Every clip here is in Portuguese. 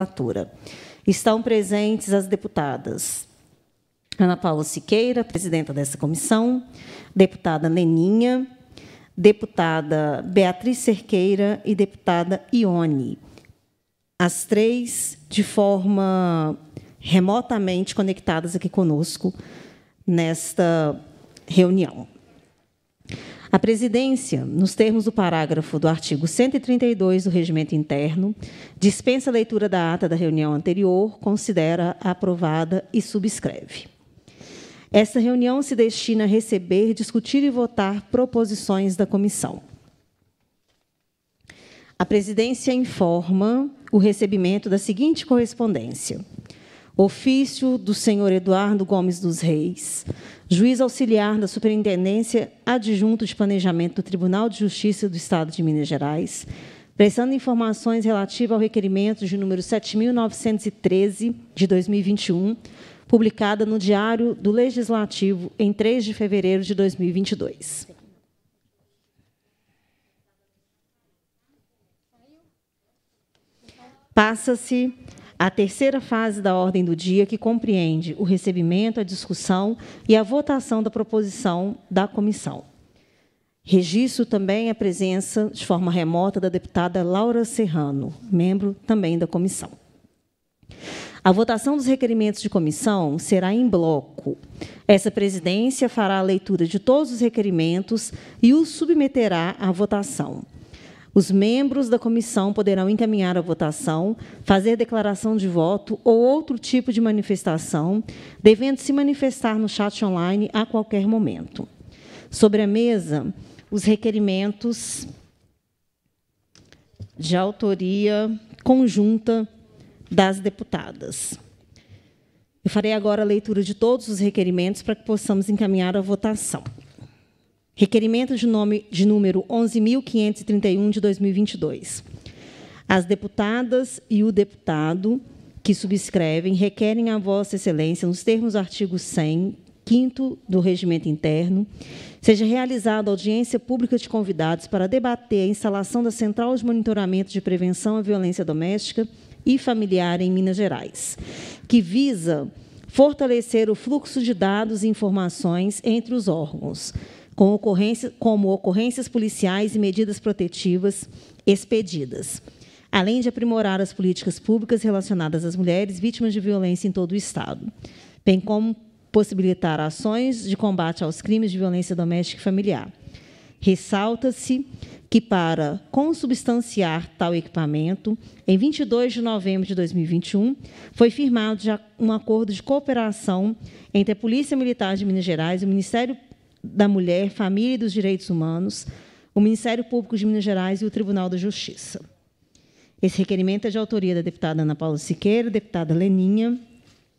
relatora. Estão presentes as deputadas Ana Paula Siqueira, presidenta dessa comissão, deputada Leninha, deputada Beatriz Cerqueira e deputada Ione. As três de forma remotamente conectadas aqui conosco nesta reunião. A presidência, nos termos do parágrafo do artigo 132 do Regimento Interno, dispensa a leitura da ata da reunião anterior, considera aprovada e subscreve. Esta reunião se destina a receber, discutir e votar proposições da comissão. A presidência informa o recebimento da seguinte correspondência: Ofício do senhor Eduardo Gomes dos Reis, juiz auxiliar da Superintendência Adjunto de Planejamento do Tribunal de Justiça do Estado de Minas Gerais, prestando informações relativas ao requerimento de número 7.913, de 2021, publicada no Diário do Legislativo em 3 de fevereiro de 2022. Passa-se a terceira fase da ordem do dia, que compreende o recebimento, a discussão e a votação da proposição da comissão. Registro também a presença, de forma remota, da deputada Laura Serrano, membro também da comissão. A votação dos requerimentos de comissão será em bloco. Essa presidência fará a leitura de todos os requerimentos e os submeterá à votação. Os membros da comissão poderão encaminhar a votação, fazer declaração de voto ou outro tipo de manifestação, devendo se manifestar no chat online a qualquer momento. Sobre a mesa, os requerimentos de autoria conjunta das deputadas. Eu farei agora a leitura de todos os requerimentos para que possamos encaminhar a votação. Requerimento de, nome, de número 11.531 de 2022. As deputadas e o deputado que subscrevem requerem a Vossa Excelência, nos termos do artigo 100, 5 do Regimento Interno, seja realizada audiência pública de convidados para debater a instalação da Central de Monitoramento de Prevenção à Violência Doméstica e Familiar em Minas Gerais, que visa fortalecer o fluxo de dados e informações entre os órgãos com ocorrências como ocorrências policiais e medidas protetivas expedidas, além de aprimorar as políticas públicas relacionadas às mulheres vítimas de violência em todo o Estado, bem como possibilitar ações de combate aos crimes de violência doméstica e familiar. Ressalta-se que, para consubstanciar tal equipamento, em 22 de novembro de 2021, foi firmado um acordo de cooperação entre a Polícia Militar de Minas Gerais, e o Ministério da Mulher, Família e dos Direitos Humanos, o Ministério Público de Minas Gerais e o Tribunal da Justiça. Esse requerimento é de autoria da deputada Ana Paula Siqueira, deputada Leninha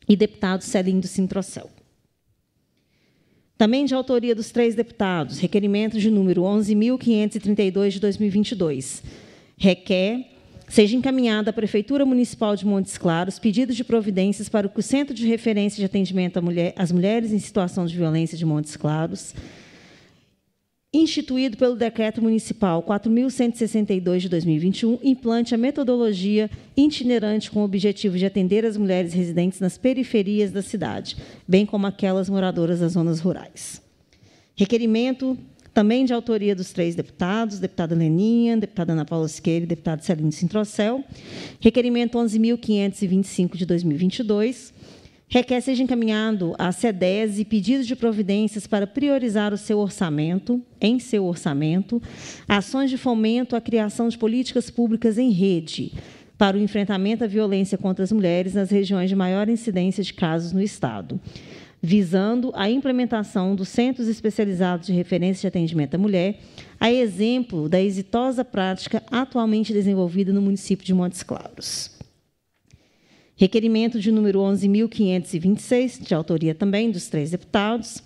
e deputado Celinho do Sintrocel. Também de autoria dos três deputados, requerimento de número 11.532 de 2022, requer seja encaminhado à Prefeitura Municipal de Montes Claros pedidos de providências para que o Centro de Referência de Atendimento às Mulheres em Situação de Violência de Montes Claros, instituído pelo Decreto Municipal 4.162 de 2021, implante a metodologia itinerante com o objetivo de atender as mulheres residentes nas periferias da cidade, bem como aquelas moradoras das zonas rurais. Requerimento também de autoria dos três deputados, deputada Leninha, deputada Ana Paula Siqueira e deputada Celine Sintrocel, requerimento 11.525 de 2022, requer seja encaminhado à SEDES e pedidos de providências para priorizar o seu orçamento, em seu orçamento, ações de fomento à criação de políticas públicas em rede, para o enfrentamento à violência contra as mulheres nas regiões de maior incidência de casos no Estado visando a implementação dos Centros Especializados de Referência de Atendimento à Mulher, a exemplo da exitosa prática atualmente desenvolvida no município de Montes Claros. Requerimento de número 11.526, de autoria também dos três deputados,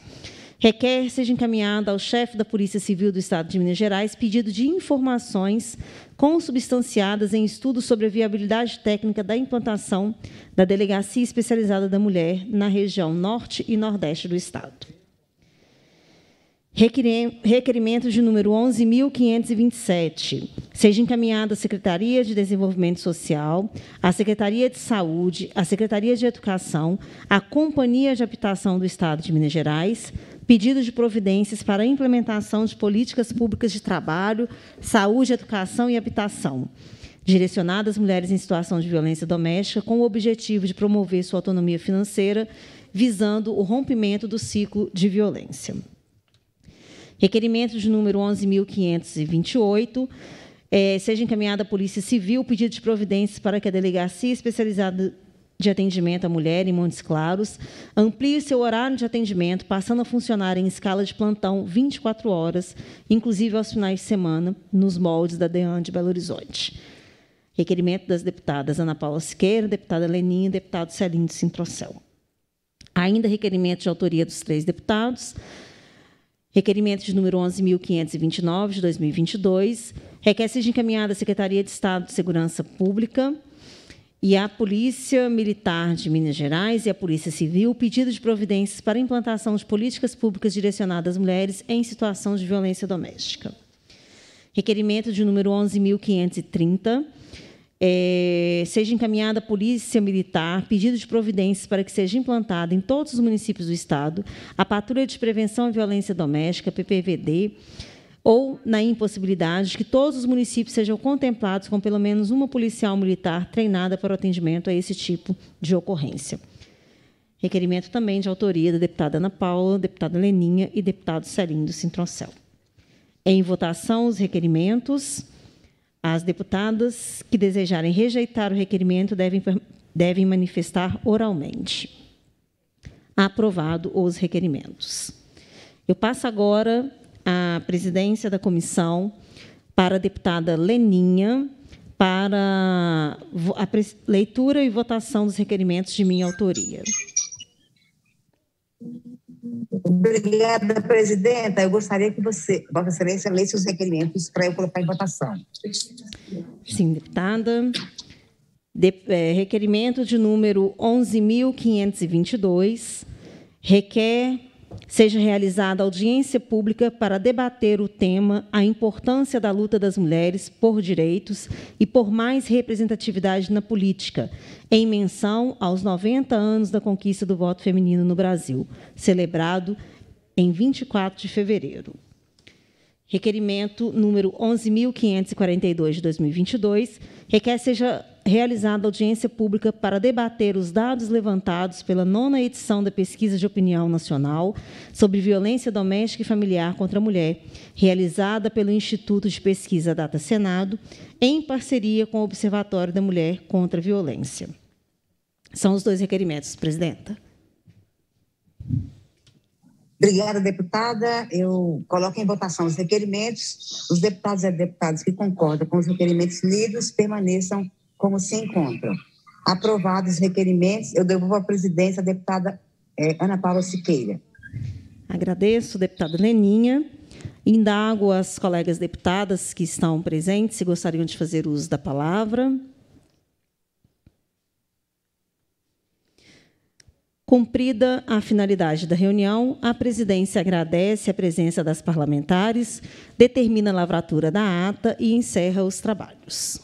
Requer seja encaminhado ao chefe da Polícia Civil do Estado de Minas Gerais pedido de informações consubstanciadas em estudos sobre a viabilidade técnica da implantação da Delegacia Especializada da Mulher na região norte e nordeste do Estado. Requerimento de número 11.527. Seja encaminhado à Secretaria de Desenvolvimento Social, à Secretaria de Saúde, à Secretaria de Educação, à Companhia de Habitação do Estado de Minas Gerais, pedido de providências para a implementação de políticas públicas de trabalho, saúde, educação e habitação, direcionadas às mulheres em situação de violência doméstica, com o objetivo de promover sua autonomia financeira, visando o rompimento do ciclo de violência. Requerimento de número 11.528. É, eh, seja encaminhada à Polícia Civil pedido de providências para que a Delegacia Especializada de atendimento à mulher em Montes Claros, amplie seu horário de atendimento, passando a funcionar em escala de plantão 24 horas, inclusive aos finais de semana, nos moldes da DEAN de Belo Horizonte. Requerimento das deputadas Ana Paula Siqueira, deputada Leninha e deputado Celinho de Sintrocel. Ainda requerimento de autoria dos três deputados, requerimento de número 11.529, de 2022, requer seja encaminhada à Secretaria de Estado de Segurança Pública, e à Polícia Militar de Minas Gerais e à Polícia Civil pedido de providências para implantação de políticas públicas direcionadas às mulheres em situação de violência doméstica. Requerimento de número 11.530. É, seja encaminhada a Polícia Militar pedido de providências para que seja implantada em todos os municípios do Estado a Patrulha de Prevenção à Violência Doméstica, PPVD, ou na impossibilidade de que todos os municípios sejam contemplados com pelo menos uma policial militar treinada para o atendimento a esse tipo de ocorrência. Requerimento também de autoria da deputada Ana Paula, deputada Leninha e deputado Celindo Sintroncel. Em votação, os requerimentos. As deputadas que desejarem rejeitar o requerimento devem, devem manifestar oralmente. Aprovado os requerimentos. Eu passo agora a presidência da comissão, para a deputada Leninha, para a leitura e votação dos requerimentos de minha autoria. Obrigada, presidenta. Eu gostaria que você, Vossa Excelência, lesse os requerimentos para eu colocar em votação. Sim, deputada. De, é, requerimento de número 11.522 requer seja realizada audiência pública para debater o tema a importância da luta das mulheres por direitos e por mais representatividade na política, em menção aos 90 anos da conquista do voto feminino no Brasil, celebrado em 24 de fevereiro. Requerimento número 11.542 de 2022 requer seja realizada audiência pública para debater os dados levantados pela nona edição da Pesquisa de Opinião Nacional sobre Violência Doméstica e Familiar contra a Mulher, realizada pelo Instituto de Pesquisa Data Senado, em parceria com o Observatório da Mulher contra a Violência. São os dois requerimentos, presidenta. Obrigada, deputada. Eu coloco em votação os requerimentos. Os deputados e deputadas que concordam com os requerimentos lidos permaneçam como se encontram. Aprovados os requerimentos, eu devolvo à presidência a deputada é, Ana Paula Siqueira. Agradeço, deputada Leninha. Indago as colegas deputadas que estão presentes se gostariam de fazer uso da palavra. Cumprida a finalidade da reunião, a presidência agradece a presença das parlamentares, determina a lavratura da ata e encerra os trabalhos.